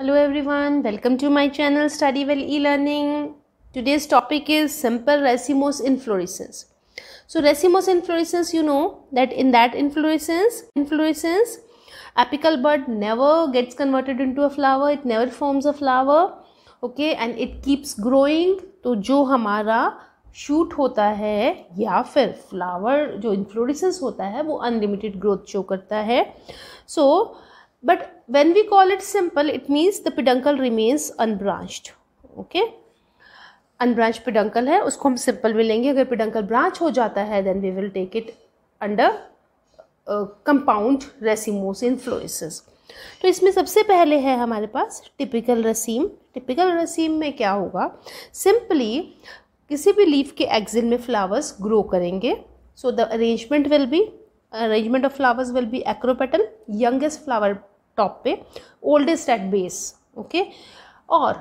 Hello everyone welcome to my channel study well e learning today's topic is simple racemose inflorescence so racemose inflorescence you know that in that inflorescence inflorescence apical bud never gets converted into a flower it never forms a flower okay and it keeps growing तो जो हमारा shoot होता है या फिर flower जो inflorescence होता है वो अनलिमिटेड ग्रोथ शो करता है so so, but when we call it simple it means the peduncle remains unbranched okay unbranched peduncle है उसको हम सिंपल में लेंगे अगर पिडंकल ब्रांच हो जाता है then we will take it under compound racemose inflorescences तो इसमें सबसे पहले है हमारे पास टिपिकल रसीम टिपिकल रसीम में क्या होगा सिंपली किसी भी लीफ के एक्जिल में फ्लावर्स ग्रो करेंगे so the arrangement will be arrangement of flowers will be acropetal youngest flower top पे ओल्डेस्ट एट बेस ओके और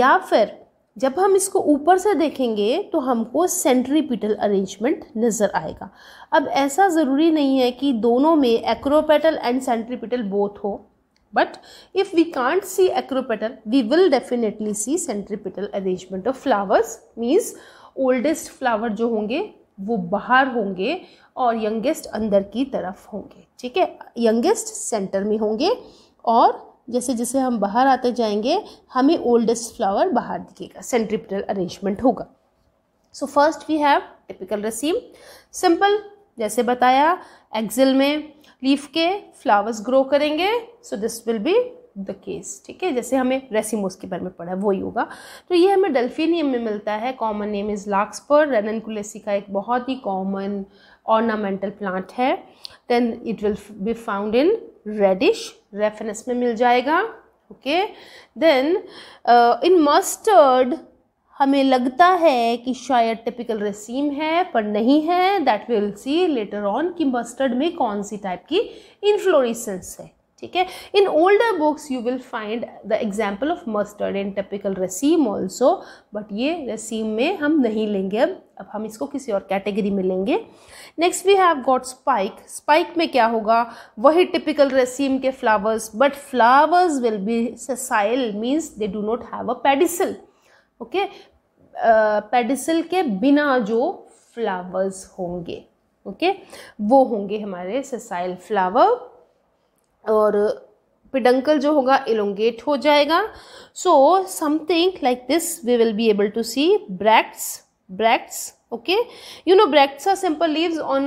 या फिर जब हम इसको ऊपर से देखेंगे तो हमको सेंट्रीपिटल अरेंजमेंट नज़र आएगा अब ऐसा ज़रूरी नहीं है कि दोनों में एक्रोपेटल एंड सेंट्रीपिटल बोथ हो but if we can't see acropetal we will definitely see centripetal arrangement of flowers means oldest flower जो होंगे वो बाहर होंगे और यंगेस्ट अंदर की तरफ होंगे ठीक है यंगेस्ट सेंटर में होंगे और जैसे जैसे हम बाहर आते जाएंगे हमें ओल्डेस्ट फ्लावर बाहर दिखेगा सेंट्रिपिटल अरेंजमेंट होगा so first we have typical raceme simple जैसे बताया एक्सेल में लीफ के फ्लावर्स ग्रो करेंगे so this will be the case ठीक है जैसे हमें रेसिमोस के बारे में पढ़ा है वही होगा तो ये हमें डेल्फिनियम में मिलता है common name is larkspur Ranunculaceae का एक बहुत ही कॉमन ऑर्नामेंटल प्लांट है then it will be found in radish reference में मिल जाएगा ओके देन इन मस्टर्ड हमें लगता है कि शायद टिपिकल रेसीम है पर नहीं है that will see later on कि मस्टर्ड में कौन सी टाइप की इन्फ्लोरिसेंस है ठीक है in older books you will find the example of mustard in typical raceme also but ये रसीम में हम नहीं लेंगे अब अब हम इसको किसी और कैटेगरी में लेंगे next we have got spike spike में क्या होगा वही टिपिकल रसीम के flowers but flowers will be sessile means they do not have a pedicel okay pedicel के बिना जो फ्लावर्स होंगे ओके okay? वो होंगे हमारे ससाइल फ्लावर और पिडंकल जो होगा इलोंगेट हो जाएगा so something like this we will be able to see bracts bracts okay you know bracts are simple leaves on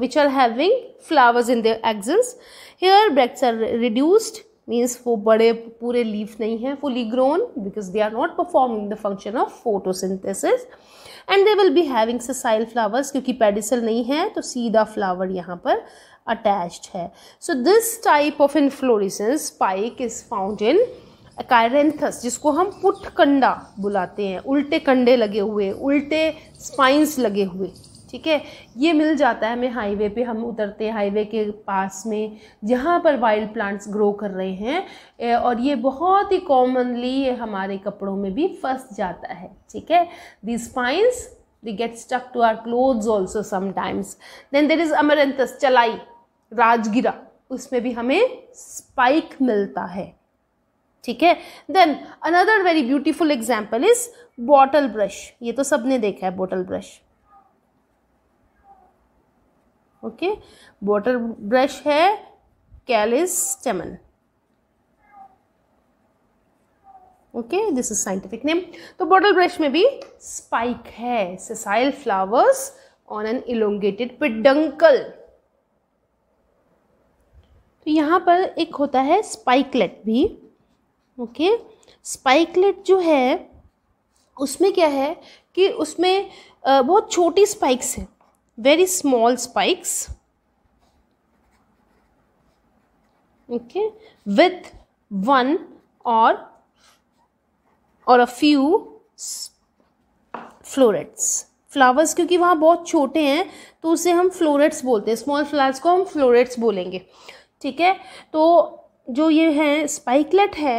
which are having flowers in their axils here bracts are reduced means वो बड़े पूरे leaf नहीं है fully grown because they are not performing the function of photosynthesis and they will be having sessile flowers क्योंकि pedicel नहीं है तो सीधा फ्लावर यहाँ पर अटैच्ड है so this type of inflorescence spike is found in Achyranthes जिसको हम पुटकंडा बुलाते हैं उल्टे कंडे लगे हुए उल्टे स्पाइंस लगे हुए ठीक है ये मिल जाता है हमें हाईवे पे हम उतरते हैं हाईवे के पास में जहाँ पर वाइल्ड प्लांट्स ग्रो कर रहे हैं और ये बहुत ही कॉमनली हमारे कपड़ों में भी फंस जाता है ठीक है the spines they get stuck to our clothes also sometimes then there is Amaranthus चलाई राजगिरा उसमें भी हमें स्पाइक मिलता है ठीक है then another very beautiful example is bottle brush ये तो सबने देखा है bottle brush okay bottle brush है Callistemon okay this is scientific name तो बॉटल ब्रश में भी स्पाइक है sessile flowers on an elongated peduncle यहाँ पर एक होता है स्पाइकलेट भी ओके स्पाइकलेट जो है उसमें क्या है कि उसमें बहुत छोटी स्पाइक्स हैं very small spikes okay with one और और अ फ्यू फ्लोरेट्स फ्लावर्स क्योंकि वहाँ बहुत छोटे हैं तो उसे हम फ्लोरेट्स बोलते हैं स्मॉल फ्लावर्स को हम फ्लोरेट्स बोलेंगे ठीक है तो जो ये है स्पाइकलेट है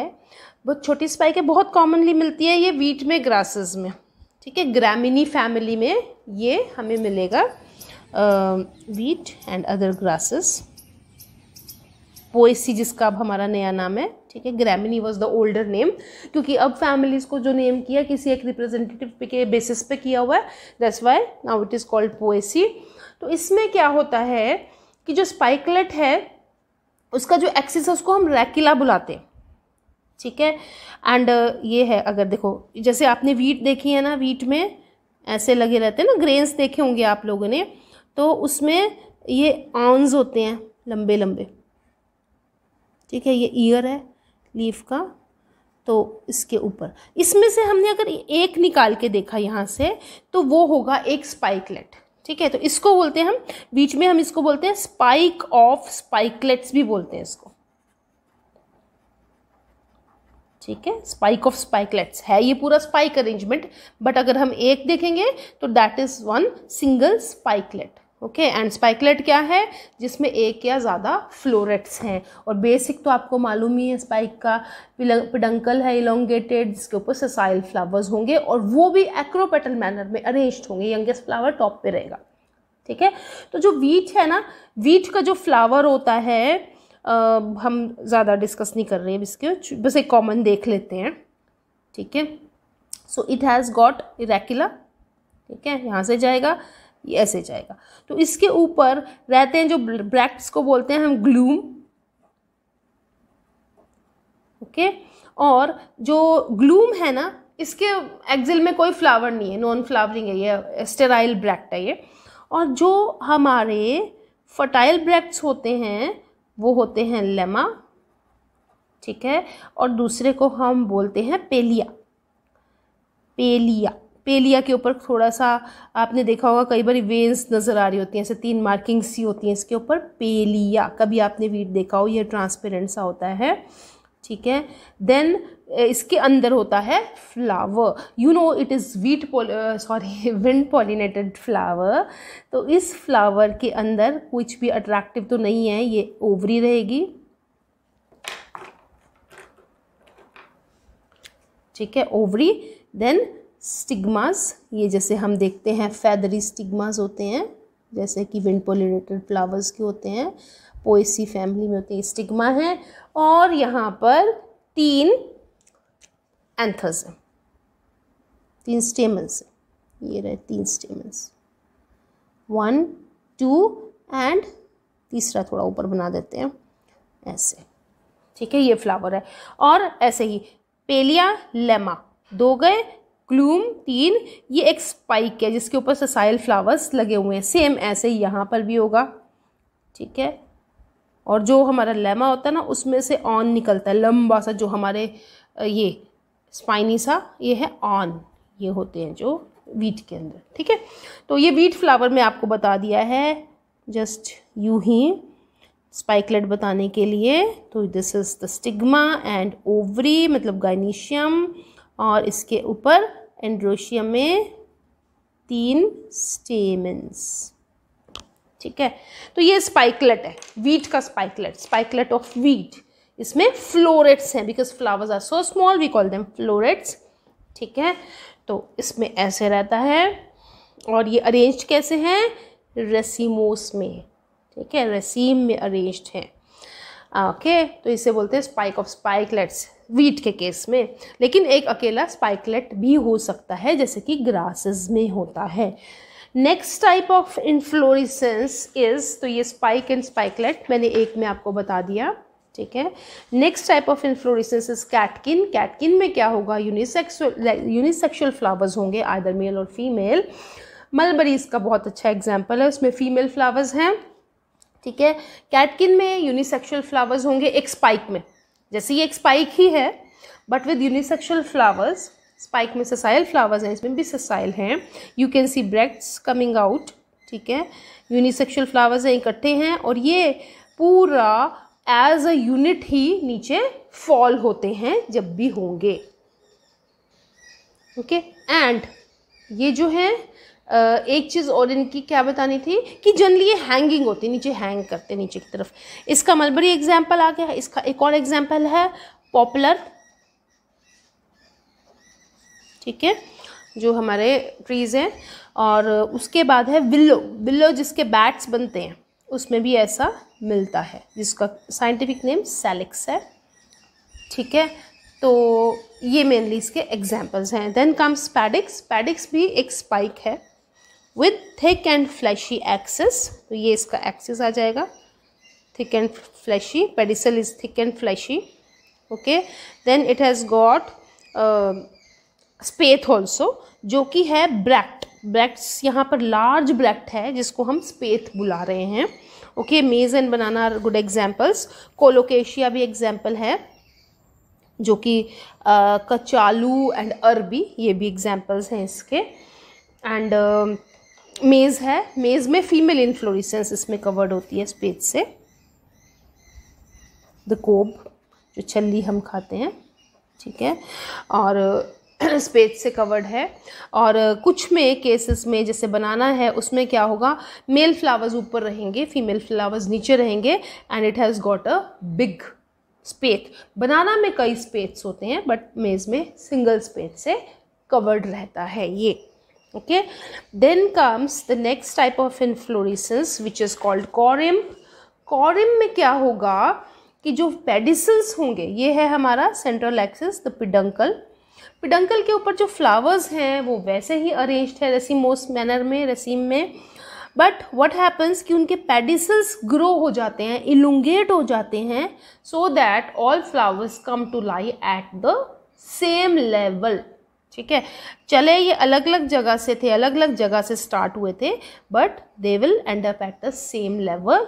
बहुत छोटी स्पाइक है बहुत कॉमनली मिलती है ये वीट में ग्रासेस में ठीक है ग्रामिनी फैमिली में ये हमें मिलेगा wheat and other grasses Poaceae जिसका अब हमारा नया नाम है ठीक है Gramineae was the older name क्योंकि अब फैमिलीज़ को जो नेम किया किसी एक रिप्रेजेंटेटिव के बेसिस पे किया हुआ है that's why now it is called Poaceae तो इसमें क्या होता है कि जो स्पाइकलेट है उसका जो एक्सिस है उसको हम रैकिला बुलाते हैं ठीक है एंड uh, ये है अगर देखो जैसे आपने वीट देखी है ना वीट में ऐसे लगे रहते हैं ना ग्रेन्स देखे होंगे आप लोगों ने तो उसमें ये ऑन्स होते हैं लंबे लंबे ठीक है ये ईयर है लीफ का तो इसके ऊपर इसमें से हमने अगर एक निकाल के देखा यहाँ से तो वो होगा एक स्पाइकलेट ठीक है तो इसको बोलते हैं हम बीच में हम इसको बोलते हैं स्पाइक ऑफ स्पाइकलेट्स भी बोलते हैं इसको ठीक है स्पाइक ऑफ स्पाइकलेट्स है ये पूरा स्पाइक अरेंजमेंट बट अगर हम एक देखेंगे तो that is one single spikelet okay and spikelet क्या है जिसमें एक या ज़्यादा फ्लोरेट्स हैं और बेसिक तो आपको मालूम ही है स्पाइक का पिडंकल है इलोंगेटेड जिसके ऊपर ससाइल फ्लावर्स होंगे और वो भी एक्रोपेटल मैनर में अरेंज्ड होंगे यंगेस्ट फ्लावर टॉप पे रहेगा ठीक है तो जो वीट है ना वीट का जो फ्लावर होता है आ, हम ज़्यादा डिस्कस नहीं कर रहे हैं इसके बस एक कॉमन देख लेते हैं ठीक है सो इट हैज़ गॉट इरेक्यूला ठीक है यहाँ से जाएगा ये ऐसे जाएगा तो इसके ऊपर रहते हैं जो ब्रैक्ट्स को बोलते हैं हम ग्लूम ओके और जो ग्लूम है ना इसके एक्जिल में कोई फ्लावर नहीं है नॉन फ्लावरिंग है ये स्टेराइल ब्रैक्ट है ये और जो हमारे फर्टाइल ब्रैक्ट्स होते हैं वो होते हैं लेमा ठीक है और दूसरे को हम बोलते हैं पेलिया पेलिया पेलिया के ऊपर थोड़ा सा आपने देखा होगा कई बार वेंस नज़र आ रही होती हैं ऐसे तीन मार्किंग सी होती हैं इसके ऊपर पेलिया कभी आपने वीट देखा हो यह ट्रांसपेरेंट सा होता है ठीक है देन इसके अंदर होता है flower you know it is wheat sorry wind pollinated flower तो इस फ्लावर के अंदर कुछ भी अट्रैक्टिव तो नहीं है ये ओवरी रहेगी ठीक है ओवरी देन स्टिग्मास ये जैसे हम देखते हैं फैदरी स्टिग्मास होते हैं जैसे कि विंड पोलिनेटेड फ्लावर्स के होते हैं पोएसी फैमिली में होते हैं स्टिग्मा है और यहाँ पर तीन एंथर्स हैं तीन स्टेमल्स हैं ये रहे तीन स्टेमल्स वन टू एंड तीसरा थोड़ा ऊपर बना देते हैं ऐसे ठीक है ये फ्लावर है और ऐसे ही पेलिया लेमा दो गए क्लूम तीन ये एक स्पाइक है जिसके ऊपर ससाइल फ्लावर्स लगे हुए हैं सेम ऐसे ही यहाँ पर भी होगा ठीक है और जो हमारा लेमा होता है ना उसमें से ऑन निकलता है लंबा सा जो हमारे ये स्पाइनी सा ये है ऑन ये होते हैं जो वीट के अंदर ठीक है तो ये वीट फ्लावर में आपको बता दिया है जस्ट यू ही स्पाइकलेट बताने के लिए तो this is the stigma and ovary मतलब गाइनीशियम और इसके ऊपर एंड्रोशियम में तीन स्टेमेंस ठीक है तो ये स्पाइकलेट है वीट का स्पाइकलेट स्पाइकलेट ऑफ वीट इसमें फ्लोरेट्स हैं because flowers are so small we call them florets ठीक है तो इसमें ऐसे रहता है और ये अरेंज कैसे हैं रेसीमोस में ठीक है रेसीम में अरेंज्ड हैं ओके तो इसे बोलते हैं स्पाइक ऑफ स्पाइकलेट्स वीट के केस में लेकिन एक अकेला स्पाइकलेट भी हो सकता है जैसे कि ग्रासेस में होता है next type of inflorescence is तो ये स्पाइक एंड स्पाइकलेट मैंने एक में आपको बता दिया ठीक है next type of inflorescence is catkin catkin में क्या होगा यूनिसेक्सुअल यूनिसेक्सुअल फ्लावर्स होंगे आदर मेल और फीमेल मलबरी इसका बहुत अच्छा एग्जाम्पल है उसमें फीमेल फ्लावर्स हैं ठीक है कैटकिन में यूनिसेक्सुअल फ्लावर्स होंगे एक स्पाइक में जैसे ये एक स्पाइक ही है but with unisexual flowers spike में ससाइल फ्लावर्स हैं इसमें भी ससाइल हैं you can see bracts coming out ठीक है यूनिसेक्शुअल फ्लावर्स हैं इकट्ठे हैं और ये पूरा एज अ यूनिट ही नीचे फॉल होते हैं जब भी होंगे ओके okay? एंड ये जो है एक चीज़ और इनकी क्या बतानी थी कि जनरली ये हैंगिंग होती है नीचे हैंग करते नीचे की तरफ इसका मलबरी एग्जाम्पल आ गया इसका एक और एग्जाम्पल है पॉपुलर ठीक है जो हमारे ट्रीज़ हैं और उसके बाद है विल्लो विल्लो जिसके बैट्स बनते हैं उसमें भी ऐसा मिलता है जिसका साइंटिफिक नेम सेलिक्स है ठीक है तो ये मेनली इसके एग्जाम्पल्स हैं देन कम्स पैडिक्स पैडिक्स भी एक स्पाइक है with thick and fleshy axis तो ये इसका एक्सेस आ जाएगा thick and fleshy peduncle is thick and fleshy okay then it has got spathe also जो कि है ब्रैक्ट ब्रैक्ट्स यहाँ पर लार्ज ब्रैक्ट है जिसको हम स्पेथ बुला रहे हैं okay maize and banana are good examples Colocasia भी एग्जाम्पल है जो कि कचालू एंड अरबी ये भी एग्जाम्पल्स हैं इसके एंड uh, um, मेज़ है मेज़ में फीमेल इन्फ्लोरिसेंस इसमें कवर्ड होती है स्पेज से द कोब जो छल्ली हम खाते हैं ठीक है और स्पेज से कवर्ड है और कुछ में केसेस में जैसे बनाना है उसमें क्या होगा मेल फ्लावर्स ऊपर रहेंगे फीमेल फ्लावर्स नीचे रहेंगे and it has got a big spathe banana में कई स्पेथ्स होते हैं बट मेज़ में सिंगल स्पेथ से कवर्ड रहता है ये okay then comes the next type of inflorescence which is called corym corym में क्या होगा कि जो पेडिसल्स होंगे ये है हमारा central axis the peduncle peduncle के ऊपर जो फ्लावर्स हैं वो वैसे ही अरेंज्ड है रेसिमोस मैनर में रसीम में बट व्हाट हैपन्स कि उनके पेडिसल्स ग्रो हो जाते हैं इलोंगेट हो जाते हैं so that all flowers come to lie at the same level ठीक है चले ये अलग अलग जगह से थे अलग अलग जगह से स्टार्ट हुए थे but they will end up at the same level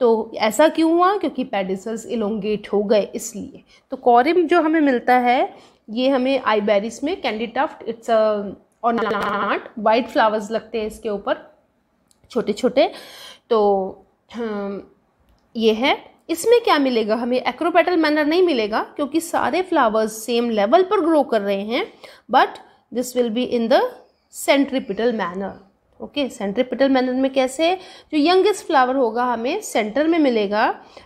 तो ऐसा क्यों हुआ क्योंकि पेडिसल्स इलोंगेट हो गए इसलिए तो कॉरिम जो हमें मिलता है ये हमें आईबेरिस में tuft it's a plant white flowers लगते हैं इसके ऊपर छोटे छोटे तो हम्म, ये है इसमें क्या मिलेगा हमें एक्रोपेटल मैनर नहीं मिलेगा क्योंकि सारे फ्लावर्स सेम लेवल पर ग्रो कर रहे हैं but this will be in the centripetal manner okay centripetal manner में कैसे जो यंगेस्ट फ्लावर होगा हमें सेंटर में मिलेगा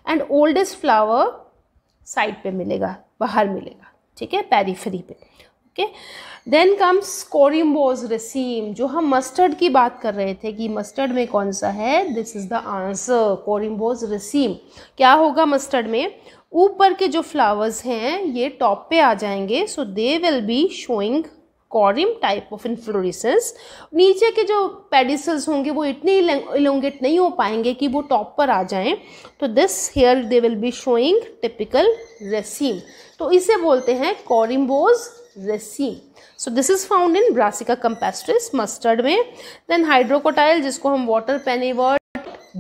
एंड ओल्डेस्ट फ्लावर साइड पे मिलेगा बाहर मिलेगा ठीक है पैरीफरी पे okay then comes corymbose raceme जो हम मस्टर्ड की बात कर रहे थे कि मस्टर्ड में कौन सा है this is the answer corymbose raceme क्या होगा मस्टर्ड में ऊपर के जो फ्लावर्स हैं ये टॉप पे आ जाएंगे so they will be showing corymb type of inflorescence नीचे के जो पेडिसल्स होंगे वो इतने इलोंगेट नहीं हो पाएंगे कि वो टॉप पर आ जाएं तो this here they will be showing typical raceme तो इसे बोलते हैं corymbose raceme so this is found in Brassica campestris mustard में देन हाइड्रोकोटाइल जिसको हम वाटर पेनीवर्ट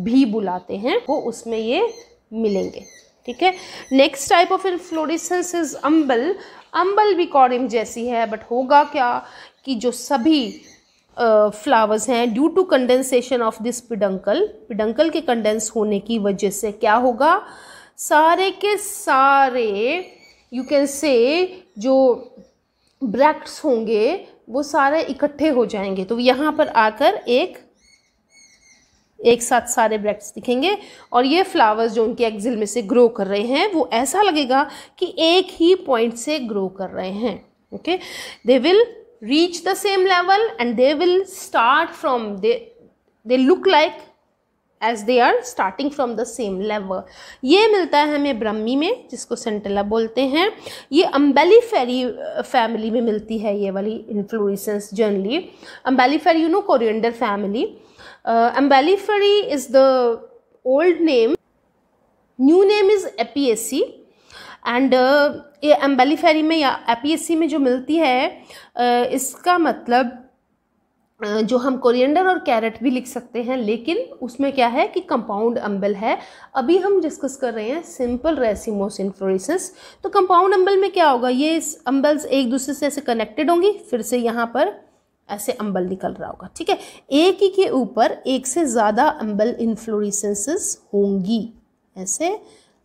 भी बुलाते हैं वो उसमें ये मिलेंगे ठीक है next type of inflorescence is umbel umbel भी कॉरिम जैसी है बट होगा क्या कि जो सभी फ्लावर्स हैं due to condensation of this peduncle peduncle के कंडेंस होने की वजह से क्या होगा सारे के सारे यू कैन से जो ब्रैक्ट्स होंगे वो सारे इकट्ठे हो जाएंगे तो यहाँ पर आकर एक एक साथ सारे ब्रैक्ट्स दिखेंगे और ये फ्लावर्स जो उनके एक्जिल में से ग्रो कर रहे हैं वो ऐसा लगेगा कि एक ही पॉइंट से ग्रो कर रहे हैं okay they will reach the same level and they will start from they they look like as they are starting from the same level ये मिलता है हमें ब्रह्मी में जिसको सेंटेला बोलते हैं ये अम्बेली फेरी फैमिली में मिलती है ये वाली inflorescence generally Umbelliferae you know coriander family Umbelliferae is the old name new name is Apiaceae and ये अम्बेली फेरी में या एपीएससी में जो मिलती है uh, इसका मतलब जो हम कोरिएंडर और कैरेट भी लिख सकते हैं लेकिन उसमें क्या है कि कंपाउंड अम्बल है अभी हम डिस्कस कर रहे हैं सिंपल रेसिमोस फ्लोरिसेंस तो कंपाउंड अम्बल में क्या होगा ये अम्बल्स एक दूसरे से ऐसे कनेक्टेड होंगी फिर से यहाँ पर ऐसे अम्बल निकल रहा होगा ठीक है एक ही के ऊपर एक से ज़्यादा अम्बल इन्फ्लोरिसेंसेस होंगी ऐसे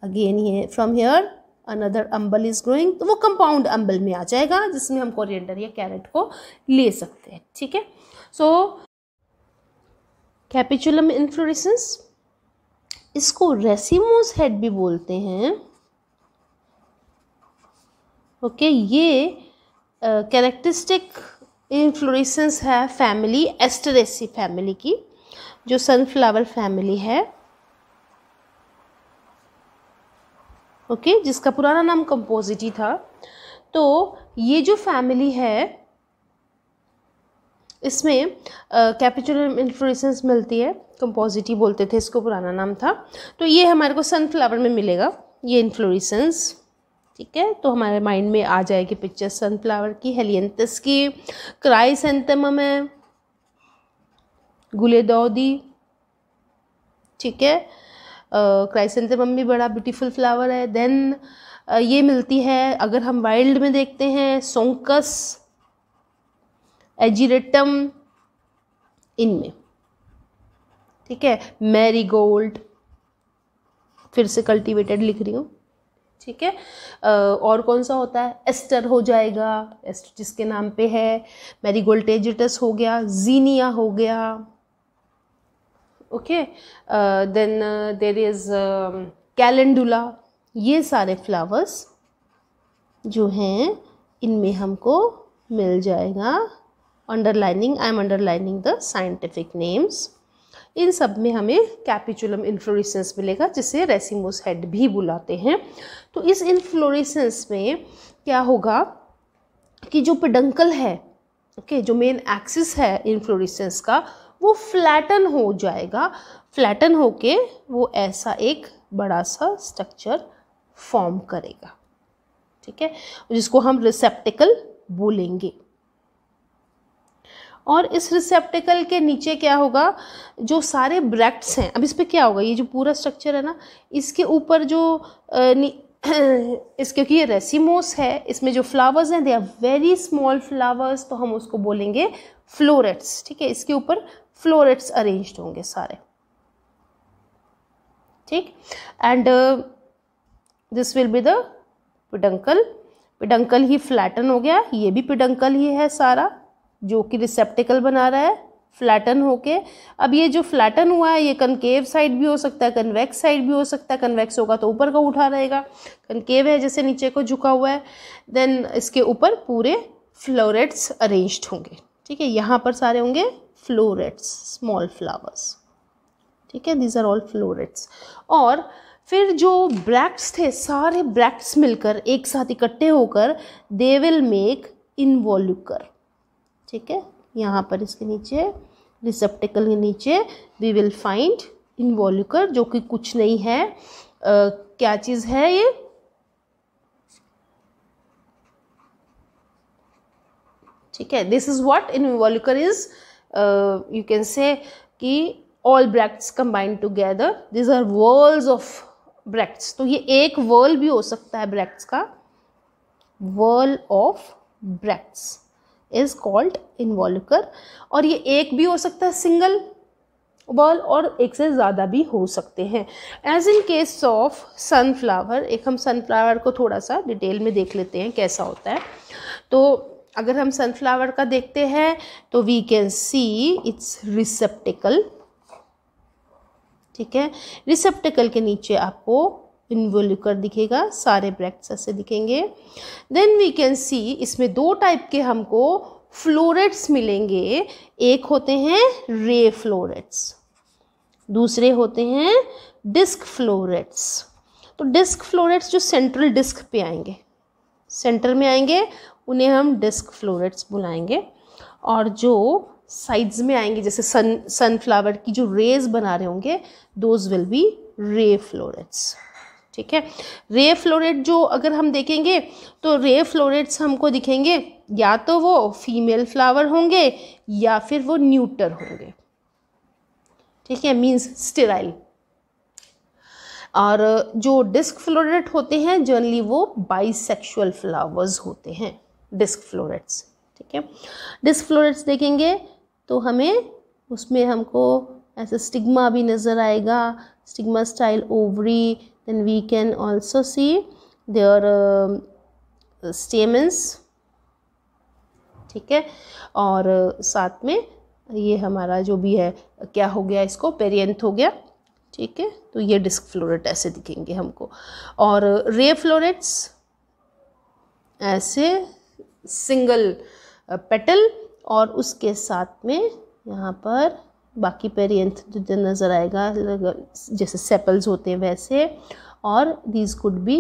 अगेन ये from here another umbel is growing तो वो कंपाउंड अम्बल में आ जाएगा जिसमें हम कोरिएंडर या कैरेट को ले सकते हैं ठीक है सो कैपिचुलम इन्फ्लोरेसेंस इसको रेसिमोस हेड भी बोलते हैं ओके okay, ये कैरेक्टरिस्टिक इन्फ्लोरेसेंस है फैमिली एस्टरेसी फैमिली की जो सनफ्लावर फैमिली है ओके okay, जिसका पुराना नाम कंपोजिटी था तो ये जो फैमिली है इसमें कैपिटल इन्फ्लोरेसेंस मिलती है कंपोजिटी बोलते थे इसको पुराना नाम था तो ये हमारे को सनफ्लावर में मिलेगा ये इन्फ्लोरेसेंस ठीक है तो हमारे माइंड में आ जाएगी पिक्चर सनफ्लावर की हेलियंतस की क्राइसेंथेमम है गुलेदौदी ठीक है क्राइसेंथेमम भी बड़ा ब्यूटीफुल फ्लावर है देन uh, ये मिलती है अगर हम वाइल्ड में देखते हैं सोंकस एजिरेटम इनमें ठीक है मैरीगोल्ड फिर से कल्टीवेटेड लिख रही हूँ ठीक है और कौन सा होता है एस्टर हो जाएगा एस्टर जिसके नाम पे है मैरीगोल्टेजिटस हो गया जीनिया हो गया okay then there is calendula ये सारे फ्लावर्स जो हैं इनमें हमको मिल जाएगा underlining I am underlining the scientific names इन सब में हमें कैपिचुलम इन्फ्लोरिसेंस मिलेगा जिसे रेसिमोस हेड भी बुलाते हैं तो इस इन्फ्लोरिसेंस में क्या होगा कि जो पडंकल है ओके okay, जो मेन एक्सिस है इन्फ्लोरिसेंस का वो फ्लैटन हो जाएगा फ्लैटन होके वो ऐसा एक बड़ा सा स्ट्रक्चर फॉर्म करेगा ठीक है जिसको हम रिसेप्टिकल बोलेंगे और इस रिसेप्टिकल के नीचे क्या होगा जो सारे ब्रैक्ट्स हैं अब इस पर क्या होगा ये जो पूरा स्ट्रक्चर है ना इसके ऊपर जो इस क्योंकि ये रेसिमोस है इसमें जो फ्लावर्स हैं they are very small flowers तो हम उसको बोलेंगे फ्लोरेट्स ठीक है इसके ऊपर फ्लोरेट्स अरेंज होंगे सारे ठीक and this will be the peduncle peduncle ही फ्लैटन हो गया ये भी पिडंकल ही है सारा जो कि रिसेप्टिकल बना रहा है फ्लैटन होके अब ये जो फ्लैटन हुआ है ये कनकेव साइड भी हो सकता है कन्वेक्स साइड भी हो सकता है कन्वेक्स होगा तो ऊपर का उठा रहेगा कनकेव है जैसे नीचे को झुका हुआ है देन इसके ऊपर पूरे फ्लोरेट्स अरेंज्ड होंगे ठीक है यहाँ पर सारे होंगे फ्लोरेट्स स्मॉल फ्लावर्स ठीक है दीज आर ऑल फ्लोरेट्स और फिर जो ब्रैक्ट्स थे सारे ब्रैक्ट्स मिलकर एक साथ इकट्ठे होकर दे विल मेक इन्वॉल्यूकर ठीक है यहाँ पर इसके नीचे रिसेप्टिकल के नीचे वी विल फाइंड वॉल्यूकर जो कि कुछ नहीं है आ, क्या चीज़ है ये ठीक है this is what involucre is you can say कि all bracts combined together these are whorls of bracts तो ये एक वर्ल भी हो सकता है ब्रैक्ट्स का whorl of bracts is called involucre और ये एक भी हो सकता है सिंगल बॉल और एक से ज़्यादा भी हो सकते हैं as in case of sunflower एक हम सनफ्लावर को थोड़ा सा डिटेल में देख लेते हैं कैसा होता है तो अगर हम सनफ्लावर का देखते हैं तो we can see its receptacle ठीक है रिसेप्टिकल के नीचे आपको इन्वोल्यूकर दिखेगा सारे ब्रैक्ट्स ऐसे दिखेंगे देन वी कैन सी इसमें दो टाइप के हमको फ्लोरेट्स मिलेंगे एक होते हैं रे फ्लोरेट्स दूसरे होते हैं डिस्क फ्लोरेट्स तो डिस्क फ्लोरेट्स जो सेंट्रल डिस्क पे आएंगे सेंटर में आएंगे उन्हें हम डिस्क फ्लोरेट्स बुलाएंगे और जो साइड्स में आएंगे जैसे सन सनफ्लावर की जो रेज बना रहे होंगे those will be ray florets ठीक है रे फ्लोरेट जो अगर हम देखेंगे तो रे फ्लोरेट्स हमको दिखेंगे या तो वो फीमेल फ्लावर होंगे या फिर वो न्यूटर होंगे ठीक है मीन्स स्टेराइल और जो डिस्क फ्लोरेट होते हैं जनरली वो बाइसेक्सुअल फ्लावर्स होते हैं डिस्क फ्लोरेट्स ठीक है डिस्क फ्लोरेट्स देखेंगे तो हमें उसमें हमको ऐसे स्टिग्मा भी नज़र आएगा stigma style ovary then we can also see their uh, stamens ठीक है और uh, साथ में ये हमारा जो भी है क्या हो गया इसको पेरियंथ हो गया ठीक है तो ये डिस्क फ्लोरेट ऐसे दिखेंगे हमको और uh, रे फ्लोरेट्स ऐसे सिंगल uh, पेटल और उसके साथ में यहाँ पर बाकी पेरियंथ जो नज़र आएगा जैसे सेपल्स होते हैं वैसे और these could be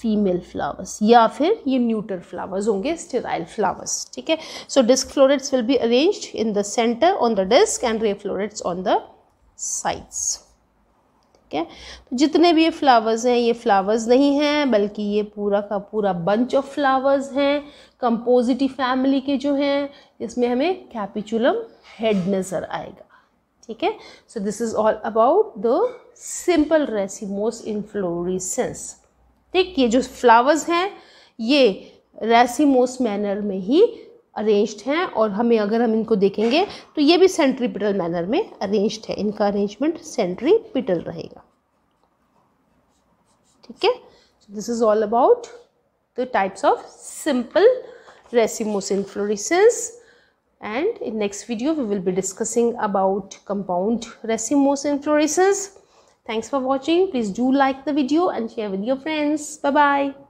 female flowers या फिर ये न्यूटर फ्लावर्स होंगे स्टेराइल फ्लावर्स ठीक है so disc florets will be arrange in the centre on the disc and ray florets on the sides ठीक है तो जितने भी ये फ्लावर्स हैं ये फ्लावर्स नहीं हैं बल्कि ये पूरा का पूरा बंच ऑफ फ्लावर्स हैं कंपोजिटिव फैमिली के जो हैं इसमें हमें कैपिचुलम हेड नज़र आएगा ठीक है so this is all about the simple racemose inflorescence ठीक ये जो फ्लावर्स हैं ये रेसिमोस मैनर में ही अरेंज्ड हैं और हमें अगर हम इनको देखेंगे तो ये भी सेंट्रीपिटल मैनर में अरेंज्ड है इनका अरेंजमेंट सेंट्रीपिटल रहेगा ठीक है this is all about the types of simple racemose inflorescence and in next video we will be discussing about compound racemose inflorescence. Thanks for watching. Please do like the video and share with your friends. Bye-bye.